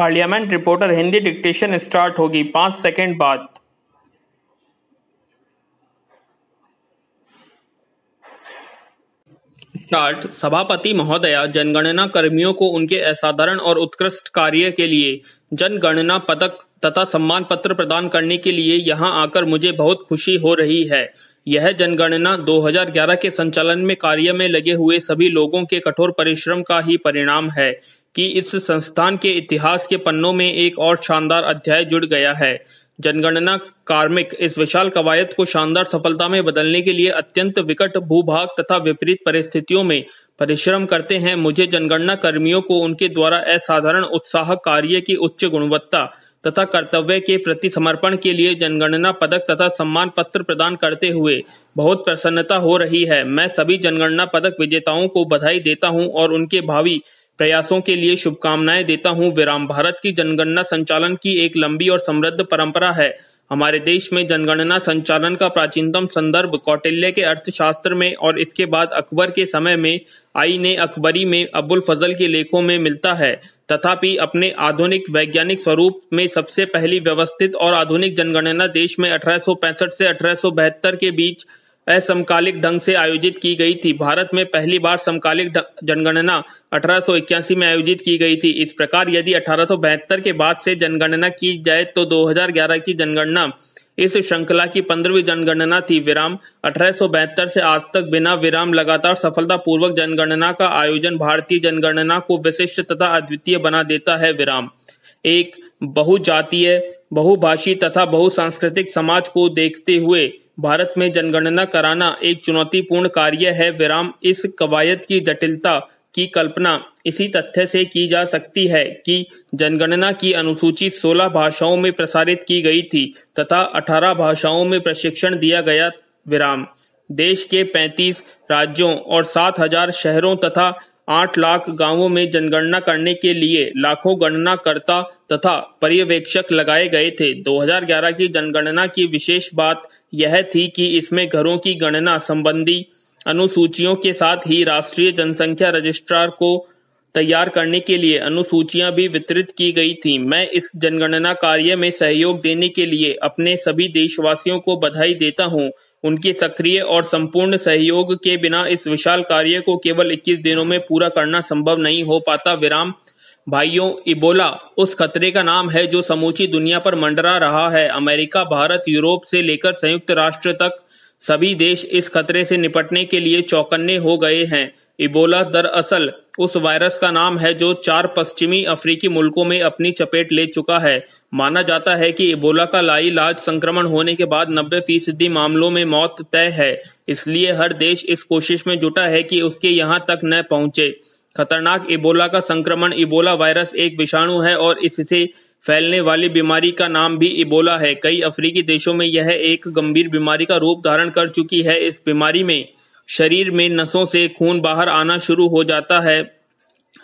parliament reporter Hindi dictation start होगी पांच second बाद स्टार्ट सभापति महोदया जनगणना कर्मियों को उनके असाधारण और उत्कृष्ट कार्य के लिए जनगणना पदक तथा सम्मान पत्र प्रदान करने के लिए यहाँ आकर मुझे बहुत खुशी हो रही है यह जनगणना 2011 के संचालन में कार्य में लगे हुए सभी लोगों के कठोर परिश्रम का ही परिणाम है कि इस संस्थान के इतिहास के पन्नों में एक और शानदार अध्याय जुड़ गया है जनगणना कार्मिक इस विशाल कवायद को शानदार सफलता में बदलने के लिए अत्यंत विकट भूभाग तथा विपरीत परिस्थितियों में परिश्रम करते हैं मुझे जनगणना कर्मियों को उनके द्वारा असाधारण उत्साह कार्य की उच्च गुणवत्ता तथा कर्तव्य के प्रति समर्पण के लिए जनगणना पदक तथा सम्मान पत्र प्रदान करते हुए बहुत प्रसन्नता हो रही है मैं सभी जनगणना पदक विजेताओं को बधाई देता हूं और उनके भावी प्रयासों के लिए शुभकामनाएं देता हूं विराम भारत की जनगणना संचालन की एक लंबी और समृद्ध परंपरा है हमारे देश में जनगणना संचालन का प्राचीनतम संदर्भ कौटिल्य के अर्थशास्त्र में और इसके बाद अकबर के समय में आई ने अकबरी में अबुल फजल के लेखों में मिलता है तथापि अपने आधुनिक वैज्ञानिक स्वरूप में सबसे पहली व्यवस्थित और आधुनिक जनगणना देश में अठारह से अठारह के बीच असमकालिक ढंग से आयोजित की गई थी भारत में पहली बार समकालिक जनगणना अठारह में आयोजित की गई थी इस प्रकार यदि अठारह के बाद से जनगणना की जाए तो 2011 की जनगणना इस श्रृंखला की पंद्रहवीं जनगणना थी विराम अठारह से आज तक बिना विराम लगातार सफलतापूर्वक जनगणना का आयोजन भारतीय जनगणना को विशिष्ट तथा अद्वितीय बना देता है विराम एक बहुजातीय बहुभाषी तथा बहुसांस्कृतिक समाज को देखते हुए भारत में जनगणना कराना एक चुनौतीपूर्ण कार्य है विराम इस कवायद की जटिलता की कल्पना इसी तथ्य से की जा सकती है कि जनगणना की अनुसूची 16 भाषाओं में प्रसारित की गई थी तथा 18 भाषाओं में प्रशिक्षण दिया गया विराम देश के 35 राज्यों और 7000 शहरों तथा आठ लाख गांवों में जनगणना करने के लिए लाखों गणनाकर्ता तथा पर्यवेक्षक लगाए गए थे 2011 की जनगणना की विशेष बात यह थी कि इसमें घरों की गणना संबंधी अनुसूचियों के साथ ही राष्ट्रीय जनसंख्या रजिस्ट्रार को तैयार करने के लिए अनुसूचियां भी वितरित की गई थी मैं इस जनगणना कार्य में सहयोग देने के लिए अपने सभी देशवासियों को बधाई देता हूँ उनकी सक्रिय और संपूर्ण सहयोग के बिना इस विशाल कार्य को केवल 21 दिनों में पूरा करना संभव नहीं हो पाता विराम भाइयों इबोला उस खतरे का नाम है जो समूची दुनिया पर मंडरा रहा है अमेरिका भारत यूरोप से लेकर संयुक्त राष्ट्र तक सभी देश इस खतरे से निपटने के लिए चौकन्ने हो गए हैं इबोला दरअसल उस वायरस का नाम है जो चार पश्चिमी अफ्रीकी मुल्कों में अपनी चपेट ले चुका है माना जाता है कि इबोला का लाज संक्रमण होने के बाद 90 फीसदी मामलों में मौत तय है इसलिए हर देश इस कोशिश में जुटा है कि उसके यहाँ तक न पहुंचे खतरनाक इबोला का संक्रमण इबोला वायरस एक विषाणु है और इससे फैलने वाली बीमारी का नाम भी इबोला है कई अफ्रीकी देशों में यह एक गंभीर बीमारी का रूप धारण कर चुकी है इस बीमारी में शरीर में नसों से खून बाहर आना शुरू हो जाता है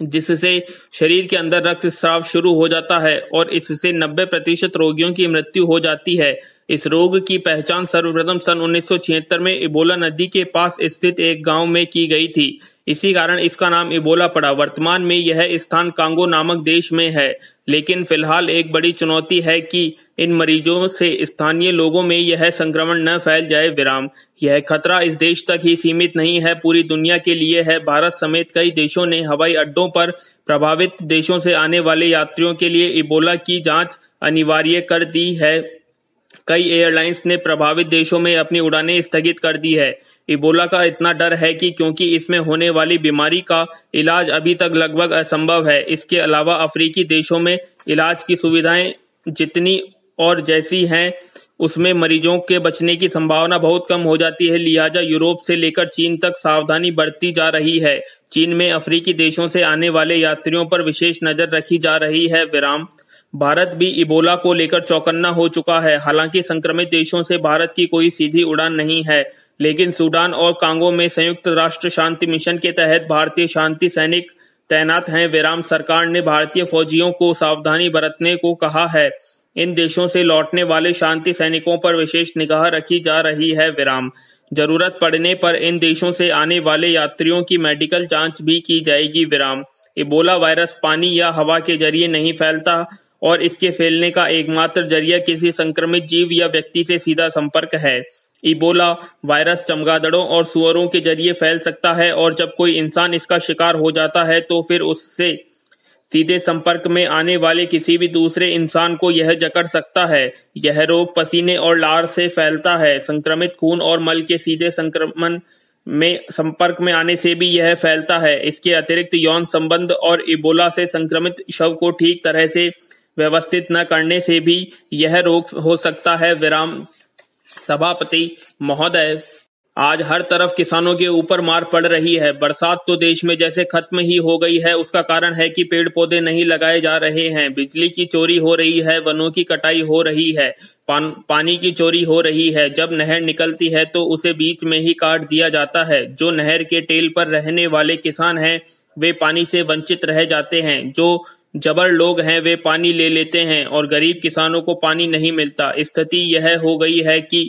जिससे शरीर के अंदर रक्त स्राव शुरू हो जाता है और इससे 90 प्रतिशत रोगियों की मृत्यु हो जाती है इस रोग की पहचान सर्वप्रथम सन उन्नीस में इबोला नदी के पास स्थित एक गांव में की गई थी इसी कारण इसका नाम इबोला पड़ा वर्तमान में यह स्थान कांगो नामक देश में है लेकिन फिलहाल एक बड़ी चुनौती है कि इन मरीजों से स्थानीय लोगों में यह संक्रमण न फैल जाए विराम यह खतरा इस देश तक ही सीमित नहीं है पूरी दुनिया के लिए है भारत समेत कई देशों ने हवाई अड्डों पर प्रभावित देशों से आने वाले यात्रियों के लिए इबोला की जांच अनिवार्य कर दी है कई एयरलाइंस ने प्रभावित देशों में अपनी उड़ानें स्थगित कर दी है इबोला का इतना डर है कि क्योंकि इसमें होने वाली बीमारी का इलाज अभी तक लगभग असंभव है इसके अलावा अफ्रीकी देशों में इलाज की सुविधाएं जितनी और जैसी हैं उसमें मरीजों के बचने की संभावना बहुत कम हो जाती है लिहाजा यूरोप से लेकर चीन तक सावधानी बढ़ती जा रही है चीन में अफ्रीकी देशों से आने वाले यात्रियों पर विशेष नजर रखी जा रही है विराम भारत भी इबोला को लेकर चौकन्ना हो चुका है हालांकि संक्रमित देशों से भारत की कोई सीधी उड़ान नहीं है लेकिन सूडान और कांगो में संयुक्त राष्ट्र शांति मिशन के तहत भारतीय शांति सैनिक तैनात हैं विराम सरकार ने भारतीय फौजियों को सावधानी बरतने को कहा है इन देशों से लौटने वाले शांति सैनिकों पर विशेष निगाह रखी जा रही है विराम जरूरत पड़ने पर इन देशों से आने वाले यात्रियों की मेडिकल जांच भी की जाएगी विराम इबोला वायरस पानी या हवा के जरिए नहीं फैलता और इसके फैलने का एकमात्र जरिया किसी संक्रमित जीव या व्यक्ति से सीधा संपर्क है इबोला वायरस चमगादड़ों और सुअरों के जरिए फैल सकता है और जब कोई इंसान इसका शिकार हो जाता है तो फिर उससे सीधे संपर्क में आने वाले किसी भी दूसरे इंसान को यह जकड़ सकता है यह रोग पसीने और लार से फैलता है संक्रमित खून और मल के सीधे संक्रमण में संपर्क में आने से भी यह फैलता है इसके अतिरिक्त यौन संबंध और इबोला से संक्रमित शव को ठीक तरह से व्यवस्थित न करने से भी यह रोग हो सकता है विराम सभापति महोदय आज हर तरफ किसानों के ऊपर मार पड़ रही है बरसात तो देश में जैसे खत्म ही हो गई है उसका कारण है कि पेड़ पौधे नहीं लगाए जा रहे हैं बिजली की चोरी हो रही है वनों की कटाई हो रही है पान, पानी की चोरी हो रही है जब नहर निकलती है तो उसे बीच में ही काट दिया जाता है जो नहर के टेल पर रहने वाले किसान हैं वे पानी से वंचित रह जाते हैं जो जबर लोग हैं वे पानी ले लेते हैं और गरीब किसानों को पानी नहीं मिलता स्थिति यह हो गई है कि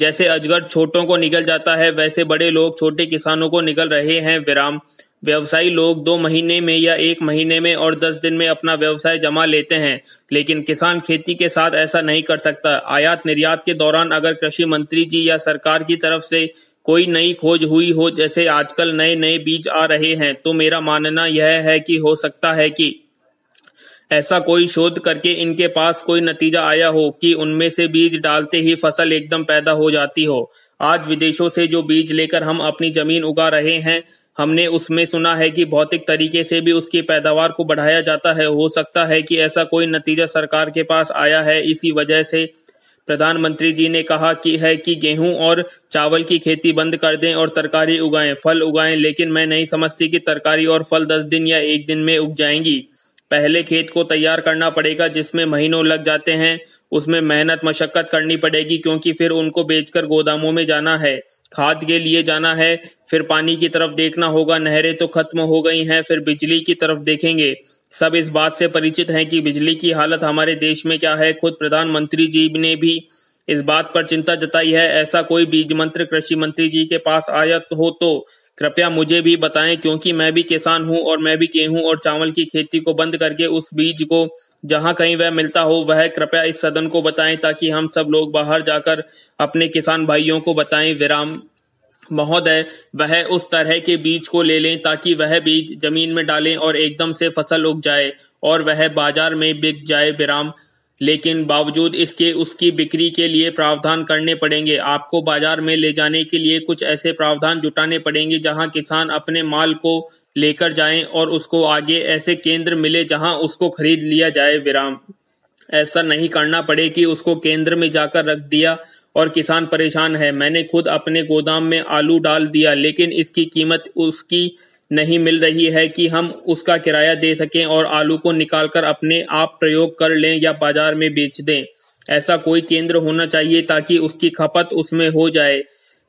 जैसे अजगर छोटों को निगल जाता है वैसे बड़े लोग छोटे किसानों को निगल रहे हैं विराम व्यवसायी लोग दो महीने में या एक महीने में और दस दिन में अपना व्यवसाय जमा लेते हैं लेकिन किसान खेती के साथ ऐसा नहीं कर सकता आयात निर्यात के दौरान अगर कृषि मंत्री जी या सरकार की तरफ से कोई नई खोज हुई हो जैसे आजकल नए नए बीज आ रहे हैं तो मेरा मानना यह है कि हो सकता है कि ऐसा कोई शोध करके इनके पास कोई नतीजा आया हो कि उनमें से बीज डालते ही फसल एकदम पैदा हो जाती हो आज विदेशों से जो बीज लेकर हम अपनी जमीन उगा रहे हैं हमने उसमें सुना है कि भौतिक तरीके से भी उसकी पैदावार को बढ़ाया जाता है हो सकता है कि ऐसा कोई नतीजा सरकार के पास आया है इसी वजह से प्रधानमंत्री जी ने कहा कि है कि गेहूं और चावल की खेती बंद कर दें और तरकारी उगाएं फल उगाएं लेकिन मैं नहीं समझती कि तरकारी और फल दस दिन या एक दिन में उग जाएंगी पहले खेत को तैयार करना पड़ेगा जिसमें महीनों लग जाते हैं उसमें मेहनत मशक्कत करनी पड़ेगी क्योंकि फिर उनको बेचकर गोदामों में जाना है खाद के लिए जाना है फिर पानी की तरफ देखना होगा नहरें तो खत्म हो गई हैं फिर बिजली की तरफ देखेंगे सब इस बात से परिचित हैं कि बिजली की हालत हमारे देश में क्या है खुद प्रधानमंत्री जी ने भी इस बात पर चिंता जताई है ऐसा कोई बीज मंत्र कृषि मंत्री जी के पास आया हो तो कृपया मुझे भी बताएं क्योंकि मैं भी किसान हूं और मैं भी गेहूं और चावल की खेती को बंद करके उस बीज को जहां कहीं वह मिलता हो वह कृपया इस सदन को बताएं ताकि हम सब लोग बाहर जाकर अपने किसान भाइयों को बताएं विराम महोदय वह उस तरह के बीज को ले लें ताकि वह बीज जमीन में डालें और एकदम से फसल उग जाए और वह बाजार में बिक जाए विराम लेकिन बावजूद इसके उसकी बिक्री के लिए प्रावधान करने पड़ेंगे आपको बाजार में ले जाने के लिए कुछ ऐसे प्रावधान जुटाने पड़ेंगे जहां किसान अपने माल को लेकर जाए और उसको आगे ऐसे केंद्र मिले जहां उसको खरीद लिया जाए विराम ऐसा नहीं करना पड़े कि उसको केंद्र में जाकर रख दिया और किसान परेशान है मैंने खुद अपने गोदाम में आलू डाल दिया लेकिन इसकी कीमत उसकी नहीं मिल रही है कि हम उसका किराया दे सकें और आलू को निकालकर अपने आप प्रयोग कर लें या बाजार में बेच दें ऐसा कोई केंद्र होना चाहिए ताकि उसकी खपत उसमें हो जाए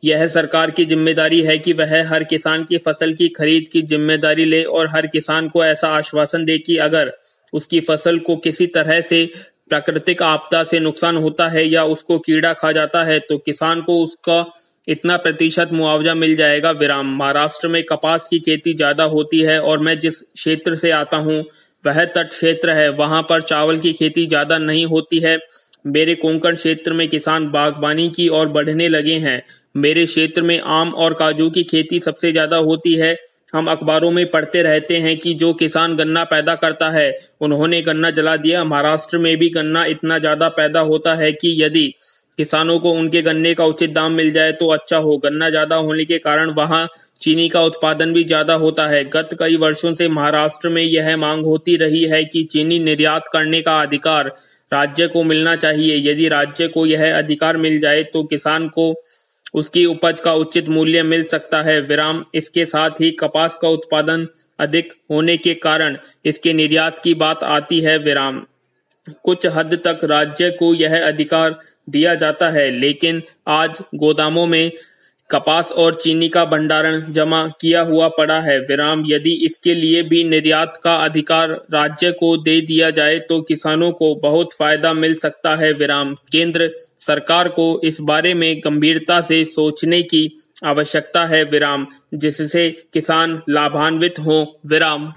यह सरकार की जिम्मेदारी है कि वह हर किसान की फसल की खरीद की जिम्मेदारी ले और हर किसान को ऐसा आश्वासन दे कि अगर उसकी फसल को किसी तरह से प्राकृतिक आपदा से नुकसान होता है या उसको कीड़ा खा जाता है तो किसान को उसका इतना प्रतिशत मुआवजा मिल जाएगा विराम महाराष्ट्र में कपास की खेती ज्यादा होती है और मैं जिस क्षेत्र से आता हूँ वह तट क्षेत्र है वहां पर चावल की खेती ज्यादा नहीं होती है मेरे कोंकण क्षेत्र में किसान बागबानी की ओर बढ़ने लगे हैं मेरे क्षेत्र में आम और काजू की खेती सबसे ज्यादा होती है हम अखबारों में पढ़ते रहते हैं कि जो किसान गन्ना पैदा करता है उन्होंने गन्ना जला दिया महाराष्ट्र में भी गन्ना इतना ज्यादा पैदा होता है कि यदि किसानों को उनके गन्ने का उचित दाम मिल जाए तो अच्छा हो गन्ना ज्यादा होने के कारण वहां चीनी का उत्पादन भी ज्यादा होता है गत कई वर्षों से महाराष्ट्र में यह मांग होती रही है कि चीनी निर्यात करने का अधिकार राज्य को मिलना चाहिए यदि राज्य को यह अधिकार मिल जाए तो किसान को उसकी उपज का उचित मूल्य मिल सकता है विराम इसके साथ ही कपास का उत्पादन अधिक होने के कारण इसके निर्यात की बात आती है विराम कुछ हद तक राज्य को यह अधिकार दिया जाता है लेकिन आज गोदामों में कपास और चीनी का भंडारण जमा किया हुआ पड़ा है विराम यदि इसके लिए भी निर्यात का अधिकार राज्य को दे दिया जाए तो किसानों को बहुत फायदा मिल सकता है विराम केंद्र सरकार को इस बारे में गंभीरता से सोचने की आवश्यकता है विराम जिससे किसान लाभान्वित हो विराम